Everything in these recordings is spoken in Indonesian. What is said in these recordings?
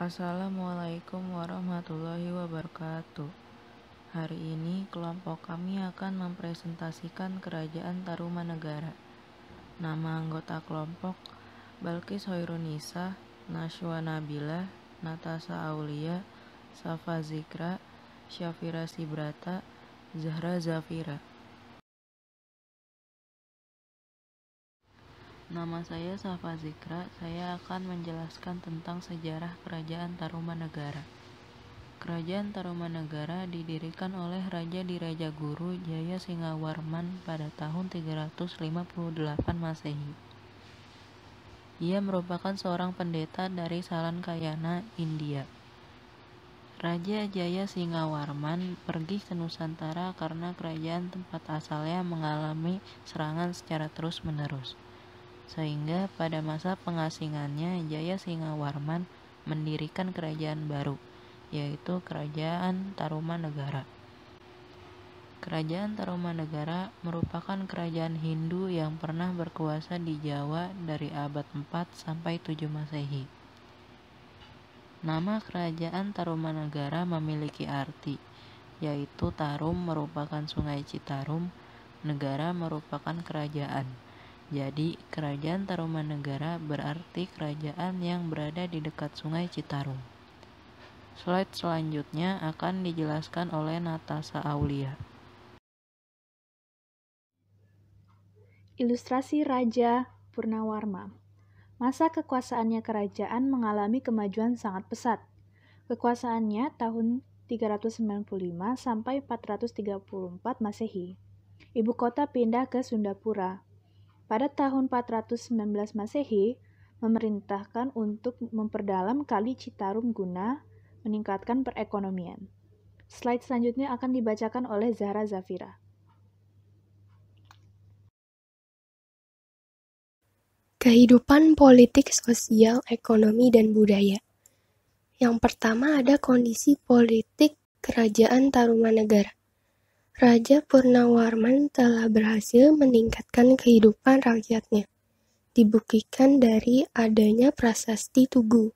Assalamualaikum warahmatullahi wabarakatuh. Hari ini kelompok kami akan mempresentasikan Kerajaan Tarumanegara. Nama anggota kelompok Balkis Hoirunisa, Nashwa Nabila, Natasa Aulia, Safa Zikra, Syafira Sibrata, Zahra Zafira. Nama saya Safa Zikra. Saya akan menjelaskan tentang sejarah Kerajaan Tarumanegara. Kerajaan Tarumanegara didirikan oleh Raja Diraja Guru Jaya Singawarman pada tahun 358 Masehi. Ia merupakan seorang pendeta dari Salan Kayana, India. Raja Jaya Singawarman pergi ke Nusantara karena kerajaan tempat asalnya mengalami serangan secara terus-menerus. Sehingga pada masa pengasingannya Jaya Singa Warman mendirikan kerajaan baru, yaitu Kerajaan Tarumanegara. Kerajaan Tarumanegara merupakan kerajaan Hindu yang pernah berkuasa di Jawa dari abad 4 sampai 7 Masehi. Nama kerajaan Tarumanegara memiliki arti, yaitu Tarum merupakan sungai Citarum, negara merupakan kerajaan. Jadi, kerajaan Tarumanegara berarti kerajaan yang berada di dekat sungai Citarum. Slide selanjutnya akan dijelaskan oleh Natasha Aulia. Ilustrasi Raja Purnawarma Masa kekuasaannya kerajaan mengalami kemajuan sangat pesat. Kekuasaannya tahun 395 sampai 434 Masehi. Ibu kota pindah ke Sundapura, pada tahun 419 Masehi memerintahkan untuk memperdalam kali Citarum guna meningkatkan perekonomian. Slide selanjutnya akan dibacakan oleh Zahra Zafira. Kehidupan politik, sosial, ekonomi, dan budaya. Yang pertama ada kondisi politik Kerajaan Tarumanegara. Raja Purnawarman telah berhasil meningkatkan kehidupan rakyatnya. Dibuktikan dari adanya prasasti Tugu.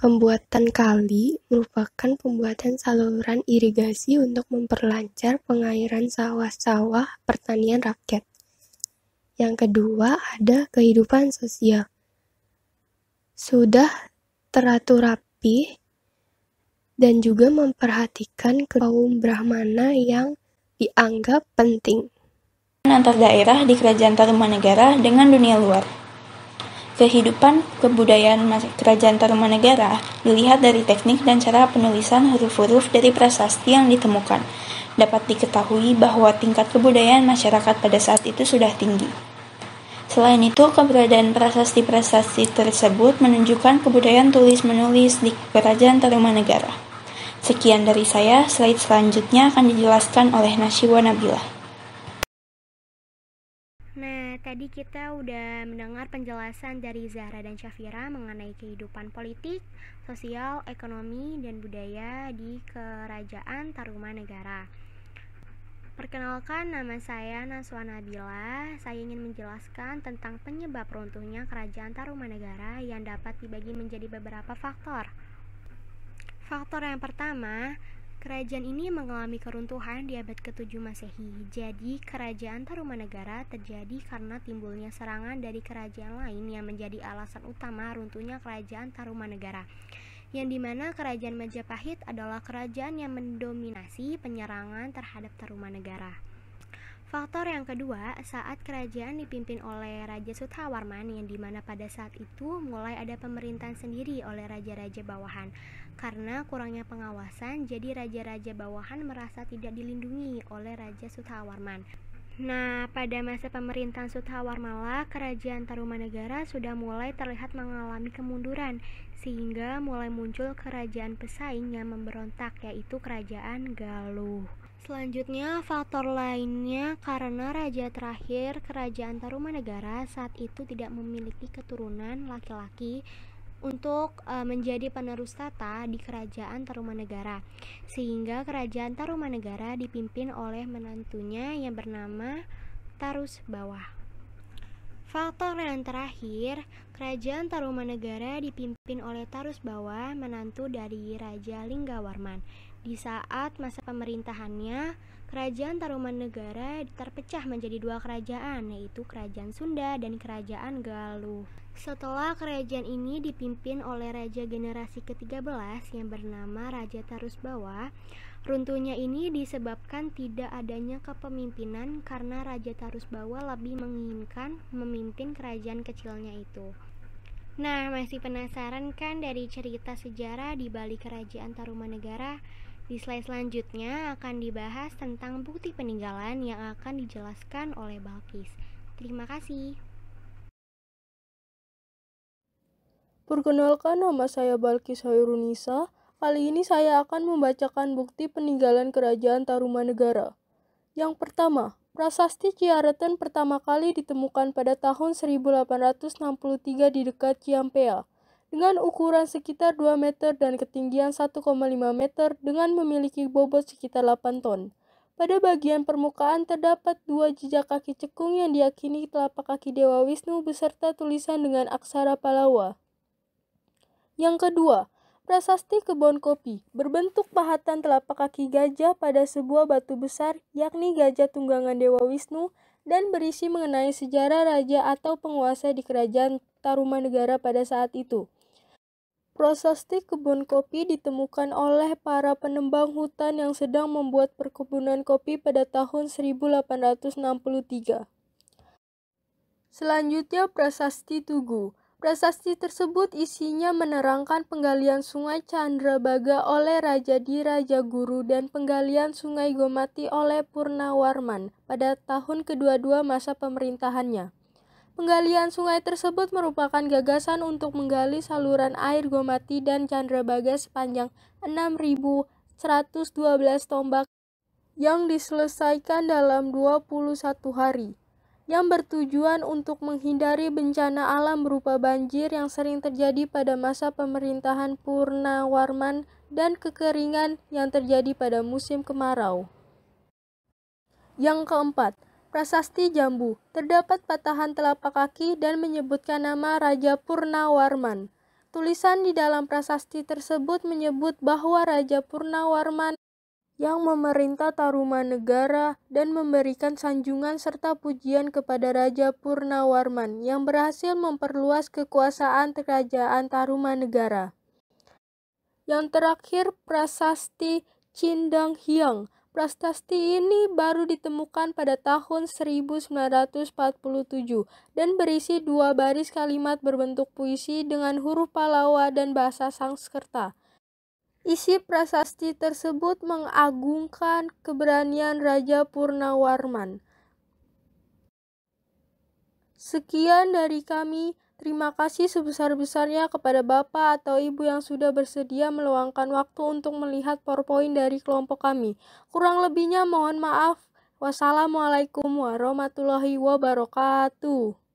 Pembuatan kali merupakan pembuatan saluran irigasi untuk memperlancar pengairan sawah-sawah pertanian rakyat. Yang kedua, ada kehidupan sosial. Sudah teratur rapi dan juga memperhatikan kaum Brahmana yang dianggap penting. Antar daerah di kerajaan Tarumanegara dengan dunia luar. Kehidupan kebudayaan kerajaan Tarumanegara dilihat dari teknik dan cara penulisan huruf-huruf dari prasasti yang ditemukan. Dapat diketahui bahwa tingkat kebudayaan masyarakat pada saat itu sudah tinggi. Selain itu, keberadaan prasasti-prasasti tersebut menunjukkan kebudayaan tulis-menulis di kerajaan Tarumanegara. Sekian dari saya, slide selanjutnya akan dijelaskan oleh Nasyiwa Nabila. Nah, tadi kita udah mendengar penjelasan dari Zahra dan Syafira mengenai kehidupan politik, sosial, ekonomi, dan budaya di Kerajaan Negara. Perkenalkan nama saya Naswa Nabila. Saya ingin menjelaskan tentang penyebab runtuhnya Kerajaan Negara yang dapat dibagi menjadi beberapa faktor. Faktor yang pertama, kerajaan ini mengalami keruntuhan di abad ke-7 Masehi. Jadi, kerajaan Tarumanegara terjadi karena timbulnya serangan dari kerajaan lain yang menjadi alasan utama runtuhnya kerajaan Tarumanegara. Yang dimana kerajaan Majapahit adalah kerajaan yang mendominasi penyerangan terhadap Tarumanegara. Faktor yang kedua, saat kerajaan dipimpin oleh Raja Sutawarman yang dimana pada saat itu mulai ada pemerintahan sendiri oleh raja-raja bawahan. Karena kurangnya pengawasan, jadi raja-raja bawahan merasa tidak dilindungi oleh Raja Sutawarman. Nah, pada masa pemerintahan Sutawarmala, kerajaan Tarumanegara sudah mulai terlihat mengalami kemunduran, sehingga mulai muncul kerajaan pesaing yang memberontak, yaitu kerajaan Galuh. Selanjutnya, faktor lainnya karena raja terakhir kerajaan Tarumanegara saat itu tidak memiliki keturunan laki-laki untuk e, menjadi penerus tata di kerajaan Tarumanegara sehingga kerajaan Tarumanegara dipimpin oleh menantunya yang bernama Tarus Bawah. Faktor yang terakhir, kerajaan Tarumanegara dipimpin oleh Tarus Bawah, menantu dari Raja Linggawarman di saat masa pemerintahannya, kerajaan Tarumanegara terpecah menjadi dua kerajaan, yaitu Kerajaan Sunda dan Kerajaan Galuh. Setelah kerajaan ini dipimpin oleh raja generasi ke-13 yang bernama Raja Tarusbawa, runtuhnya ini disebabkan tidak adanya kepemimpinan karena Raja Tarusbawa lebih menginginkan memimpin kerajaan kecilnya itu. Nah, masih penasaran kan dari cerita sejarah di balik kerajaan Tarumanegara? Di slide selanjutnya akan dibahas tentang bukti peninggalan yang akan dijelaskan oleh Balkis. Terima kasih. Perkenalkan nama saya Balkis Hairunisa. Kali ini saya akan membacakan bukti peninggalan Kerajaan Tarumanegara. Yang pertama, prasasti Ciareten pertama kali ditemukan pada tahun 1863 di dekat Ciampea dengan ukuran sekitar 2 meter dan ketinggian 1,5 meter dengan memiliki bobot sekitar 8 ton. Pada bagian permukaan terdapat dua jejak kaki cekung yang diakini telapak kaki Dewa Wisnu beserta tulisan dengan aksara Palawa. Yang kedua, prasasti kebon kopi berbentuk pahatan telapak kaki gajah pada sebuah batu besar yakni gajah tunggangan Dewa Wisnu dan berisi mengenai sejarah raja atau penguasa di kerajaan Tarumanegara pada saat itu. Prasasti kebun kopi ditemukan oleh para penembang hutan yang sedang membuat perkebunan kopi pada tahun 1863. Selanjutnya prasasti Tugu. Prasasti tersebut isinya menerangkan penggalian sungai Chandrabaga oleh Raja Diraja Guru dan penggalian sungai Gomati oleh Purnawarman pada tahun kedua-dua masa pemerintahannya. Penggalian sungai tersebut merupakan gagasan untuk menggali saluran air Gomati dan Chandrabaga sepanjang 6.112 tombak yang diselesaikan dalam 21 hari, yang bertujuan untuk menghindari bencana alam berupa banjir yang sering terjadi pada masa pemerintahan Purnawarman dan kekeringan yang terjadi pada musim kemarau. Yang keempat, Prasasti Jambu, terdapat patahan telapak kaki dan menyebutkan nama Raja Purnawarman. Tulisan di dalam prasasti tersebut menyebut bahwa Raja Purnawarman yang memerintah Tarumanegara dan memberikan sanjungan serta pujian kepada Raja Purnawarman yang berhasil memperluas kekuasaan kerajaan Tarumanegara. Yang terakhir prasasti Cindang Hyang Prasasti ini baru ditemukan pada tahun 1947 dan berisi dua baris kalimat berbentuk puisi dengan huruf Palawa dan bahasa Sangskerta. Isi prasasti tersebut mengagungkan keberanian Raja Purnawarman. Sekian dari kami. Terima kasih sebesar-besarnya kepada Bapak atau Ibu yang sudah bersedia meluangkan waktu untuk melihat PowerPoint dari kelompok kami. Kurang lebihnya mohon maaf. Wassalamualaikum warahmatullahi wabarakatuh.